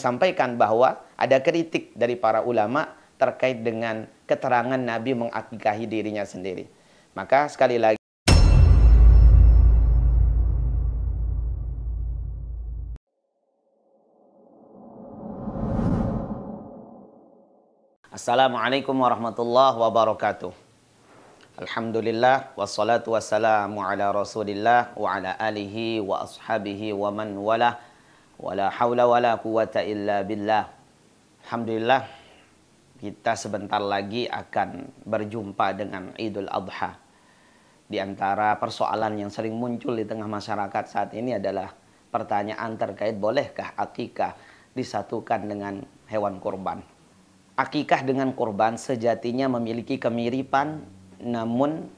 sampaikan bahwa ada kritik dari para ulama terkait dengan keterangan Nabi mengakikahi dirinya sendiri. Maka sekali lagi Assalamualaikum warahmatullahi wabarakatuh. Alhamdulillah wassalatu wassalamu ala Rasulillah wa ala alihi wa ashabihi wa man walah Wala haula wala quwata illa billah. Alhamdulillah kita sebentar lagi akan berjumpa dengan Idul Adha. Di antara persoalan yang sering muncul di tengah masyarakat saat ini adalah pertanyaan terkait bolehkah akikah disatukan dengan hewan kurban. Akikah dengan kurban sejatinya memiliki kemiripan namun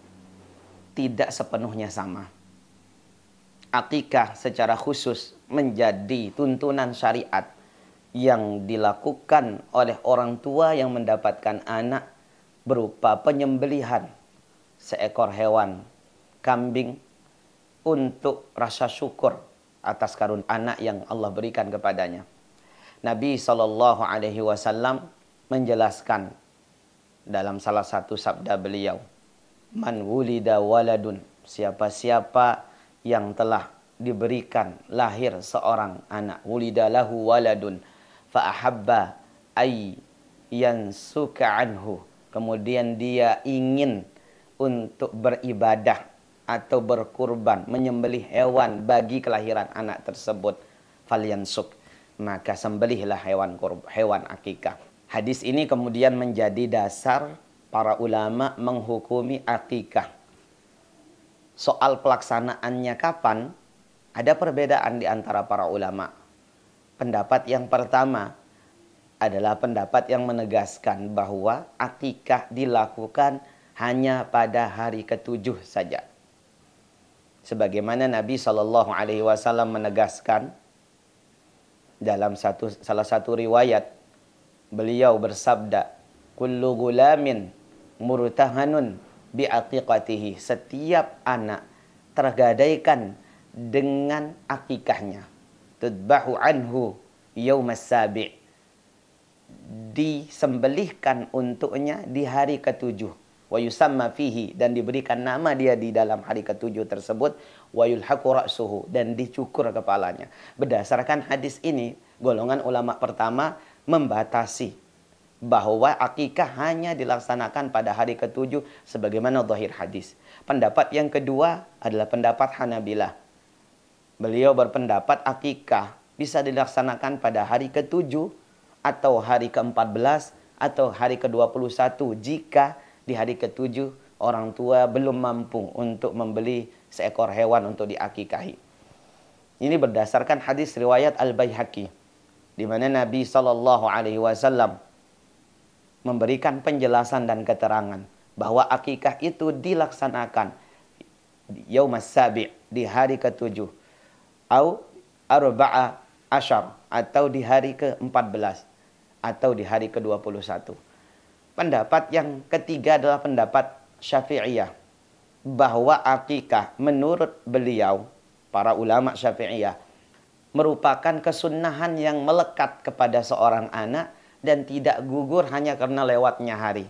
tidak sepenuhnya sama. Akikah secara khusus menjadi tuntunan syariat yang dilakukan oleh orang tua yang mendapatkan anak berupa penyembelihan seekor hewan kambing untuk rasa syukur atas karun anak yang Allah berikan kepadanya. Nabi Shallallahu Alaihi Wasallam menjelaskan dalam salah satu sabda beliau, man wulida waladun siapa-siapa yang telah diberikan lahir seorang anak wulidalahu waladun fa ahabba ay yansuka anhu kemudian dia ingin untuk beribadah atau berkurban menyembelih hewan bagi kelahiran anak tersebut falyansuk maka sembelihlah hewan kurb, hewan akikah hadis ini kemudian menjadi dasar para ulama menghukumi akikah soal pelaksanaannya kapan ada perbedaan di antara para ulama. Pendapat yang pertama adalah pendapat yang menegaskan bahwa atikah dilakukan hanya pada hari ketujuh saja. Sebagaimana Nabi Shallallahu Alaihi Wasallam menegaskan dalam satu, salah satu riwayat beliau bersabda, "Kullu gulamin murtahanun bi Setiap anak tergadaikan dengan akikahnya. Tudbahu anhu yawmas sabi' disembelihkan untuknya di hari ketujuh wa yusamma fihi dan diberikan nama dia di dalam hari ketujuh tersebut wa yulhaqu ra'suhu dan dicukur kepalanya berdasarkan hadis ini golongan ulama pertama membatasi bahwa akikah hanya dilaksanakan pada hari ketujuh sebagaimana zahir hadis pendapat yang kedua adalah pendapat Hanabilah Beliau berpendapat akikah bisa dilaksanakan pada hari ke-7 atau hari ke-14 atau hari ke-21 jika di hari ke-7 orang tua belum mampu untuk membeli seekor hewan untuk diakikahi. Ini berdasarkan hadis riwayat Al-Baihaqi di mana Nabi Shallallahu alaihi wasallam memberikan penjelasan dan keterangan bahwa akikah itu dilaksanakan yaumas sabi di hari ketujuh au arba'a asyar atau di hari ke-14 atau di hari ke-21. Pendapat yang ketiga adalah pendapat Syafi'iyah bahwa akikah menurut beliau para ulama Syafi'iyah merupakan kesunahan yang melekat kepada seorang anak dan tidak gugur hanya karena lewatnya hari.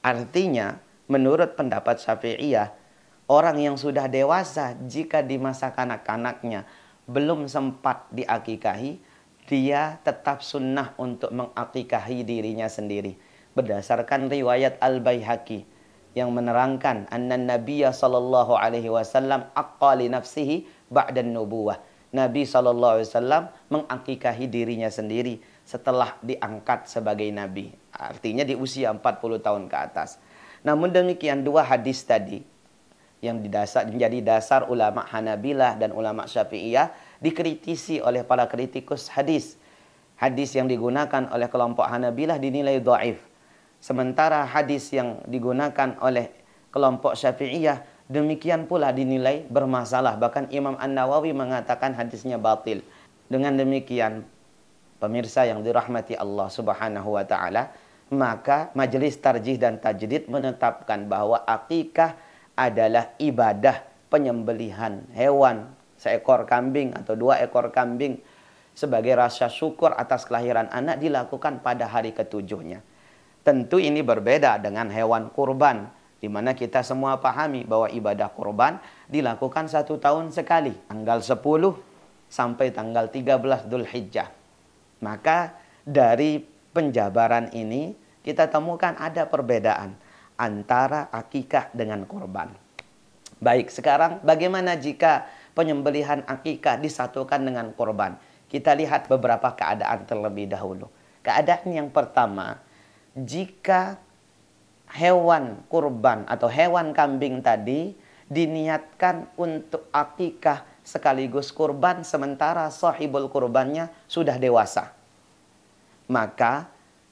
Artinya, menurut pendapat Syafi'iyah, orang yang sudah dewasa jika di masa kanak-kanaknya belum sempat diakikahi, dia tetap sunnah untuk mengakikahi dirinya sendiri. Berdasarkan riwayat Al-Baihaqi yang menerangkan anna Nabi sallallahu alaihi wasallam aqali nafsihi ba'da nubuwah. Nabi sallallahu alaihi wasallam mengakikahi dirinya sendiri setelah diangkat sebagai nabi. Artinya di usia 40 tahun ke atas. Namun demikian dua hadis tadi yang didasar menjadi dasar ulama Hanabilah dan ulama Syafi'iyah dikritisi oleh para kritikus hadis. Hadis yang digunakan oleh kelompok Hanabilah dinilai dhaif. Sementara hadis yang digunakan oleh kelompok Syafi'iyah demikian pula dinilai bermasalah. Bahkan Imam An-Nawawi mengatakan hadisnya batil. Dengan demikian, pemirsa yang dirahmati Allah Subhanahu wa taala, maka majelis tarjih dan tajdid menetapkan bahwa akikah adalah ibadah penyembelihan hewan seekor kambing atau dua ekor kambing sebagai rasa syukur atas kelahiran anak dilakukan pada hari ketujuhnya. Tentu ini berbeda dengan hewan kurban di mana kita semua pahami bahwa ibadah kurban dilakukan satu tahun sekali, tanggal 10 sampai tanggal 13 Dhul Hijjah. Maka dari penjabaran ini kita temukan ada perbedaan antara akikah dengan korban. Baik, sekarang bagaimana jika penyembelihan akikah disatukan dengan korban? Kita lihat beberapa keadaan terlebih dahulu. Keadaan yang pertama, jika hewan kurban atau hewan kambing tadi diniatkan untuk akikah sekaligus kurban sementara sahibul kurbannya sudah dewasa. Maka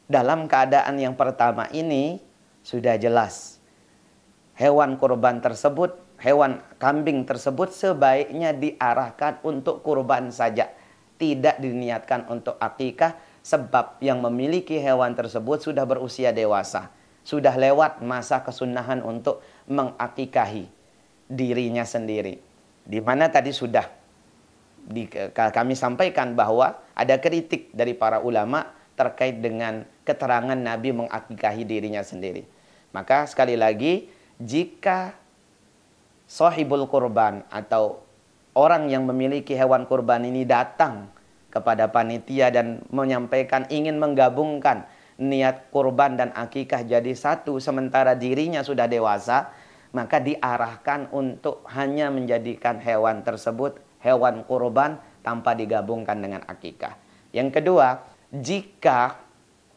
dalam keadaan yang pertama ini sudah jelas hewan kurban tersebut, hewan kambing tersebut sebaiknya diarahkan untuk kurban saja, tidak diniatkan untuk akikah sebab yang memiliki hewan tersebut sudah berusia dewasa, sudah lewat masa kesunahan untuk mengakikahi dirinya sendiri. Di mana tadi sudah eh, kami sampaikan bahwa ada kritik dari para ulama terkait dengan keterangan Nabi mengakikahi dirinya sendiri. Maka sekali lagi, jika sohibul kurban atau orang yang memiliki hewan kurban ini datang kepada panitia dan menyampaikan ingin menggabungkan niat kurban dan akikah jadi satu sementara dirinya sudah dewasa maka diarahkan untuk hanya menjadikan hewan tersebut hewan kurban tanpa digabungkan dengan akikah. Yang kedua, jika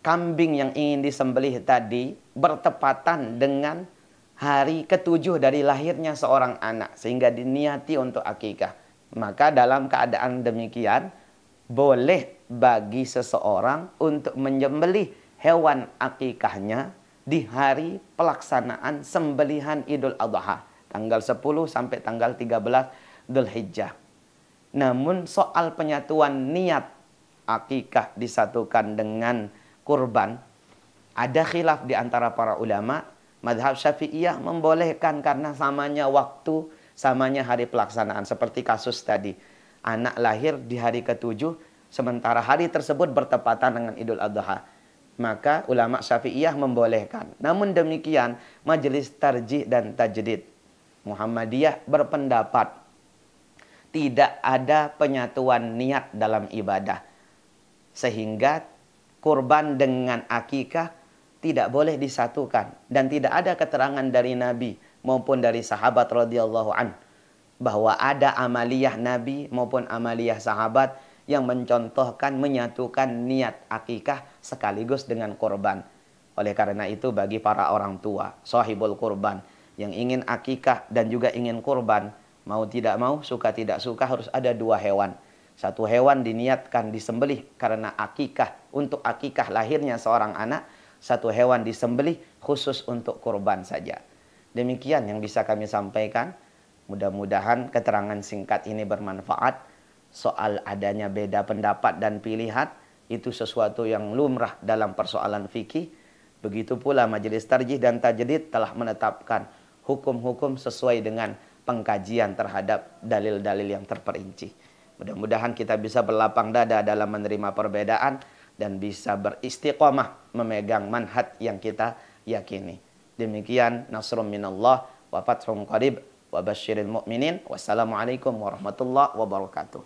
kambing yang ingin disembelih tadi bertepatan dengan hari ketujuh dari lahirnya seorang anak sehingga diniati untuk akikah. Maka dalam keadaan demikian boleh bagi seseorang untuk menyembelih hewan akikahnya di hari pelaksanaan sembelihan Idul Adha tanggal 10 sampai tanggal 13 Dhul Hijjah. Namun soal penyatuan niat akikah disatukan dengan kurban, ada khilaf di antara para ulama. Madhab Syafi'iyah membolehkan karena samanya waktu, samanya hari pelaksanaan. Seperti kasus tadi, anak lahir di hari ketujuh, sementara hari tersebut bertepatan dengan Idul Adha. Maka ulama Syafi'iyah membolehkan. Namun demikian, majelis tarjih dan tajdid Muhammadiyah berpendapat tidak ada penyatuan niat dalam ibadah. Sehingga kurban dengan akikah tidak boleh disatukan dan tidak ada keterangan dari Nabi maupun dari sahabat radhiyallahu an bahwa ada amaliyah Nabi maupun amaliyah sahabat yang mencontohkan menyatukan niat akikah sekaligus dengan kurban. Oleh karena itu bagi para orang tua, sahibul kurban yang ingin akikah dan juga ingin kurban, mau tidak mau, suka tidak suka harus ada dua hewan. Satu hewan diniatkan disembelih karena akikah untuk akikah lahirnya seorang anak, satu hewan disembelih khusus untuk kurban saja. Demikian yang bisa kami sampaikan. Mudah-mudahan keterangan singkat ini bermanfaat. Soal adanya beda pendapat dan pilihan itu sesuatu yang lumrah dalam persoalan fikih. Begitu pula majelis tarjih dan tajdid telah menetapkan hukum-hukum sesuai dengan pengkajian terhadap dalil-dalil yang terperinci. Mudah-mudahan kita bisa berlapang dada dalam menerima perbedaan dan bisa beristiqomah memegang manhat yang kita yakini. Demikian nasrun minallah wa fathun qarib wa basyiril mu'minin. Wassalamualaikum warahmatullahi wabarakatuh.